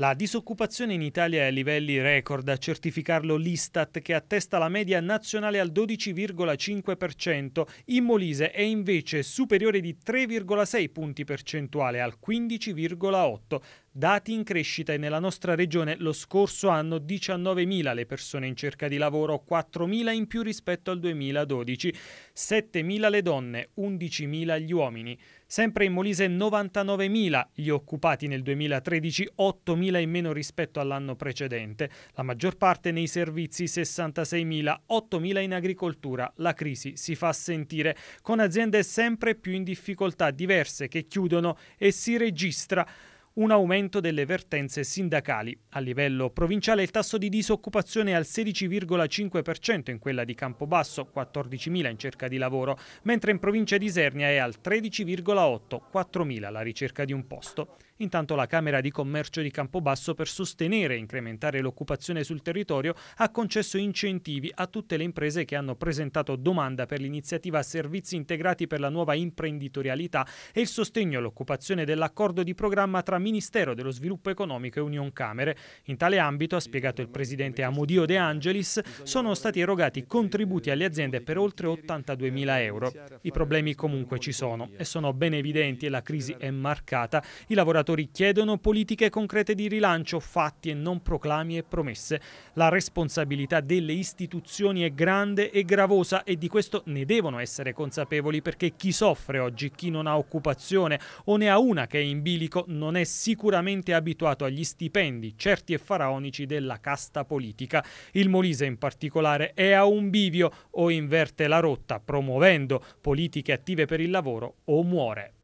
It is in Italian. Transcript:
La disoccupazione in Italia è a livelli record, a certificarlo l'Istat che attesta la media nazionale al 12,5%, in Molise è invece superiore di 3,6 punti percentuale al 15,8% dati in crescita e nella nostra regione lo scorso anno 19.000 le persone in cerca di lavoro, 4.000 in più rispetto al 2012, 7.000 le donne, 11.000 gli uomini. Sempre in Molise 99.000 gli occupati nel 2013, 8.000 in meno rispetto all'anno precedente, la maggior parte nei servizi 66.000, 8.000 in agricoltura. La crisi si fa sentire con aziende sempre più in difficoltà diverse che chiudono e si registra un aumento delle vertenze sindacali. A livello provinciale il tasso di disoccupazione è al 16,5% in quella di Campobasso, 14.000 in cerca di lavoro, mentre in provincia di Isernia è al 13,8, 4.000 alla ricerca di un posto. Intanto la Camera di Commercio di Campobasso per sostenere e incrementare l'occupazione sul territorio ha concesso incentivi a tutte le imprese che hanno presentato domanda per l'iniziativa Servizi integrati per la nuova imprenditorialità e il sostegno all'occupazione dell'accordo di programma tra Ministero dello Sviluppo Economico e Union Camere. In tale ambito, ha spiegato il presidente Amodio De Angelis, sono stati erogati contributi alle aziende per oltre 82 mila euro. I problemi comunque ci sono e sono ben evidenti e la crisi è marcata. I lavoratori chiedono politiche concrete di rilancio, fatti e non proclami e promesse. La responsabilità delle istituzioni è grande e gravosa e di questo ne devono essere consapevoli perché chi soffre oggi, chi non ha occupazione o ne ha una che è in bilico, non è sicuramente abituato agli stipendi certi e faraonici della casta politica. Il Molise in particolare è a un bivio o inverte la rotta promuovendo politiche attive per il lavoro o muore.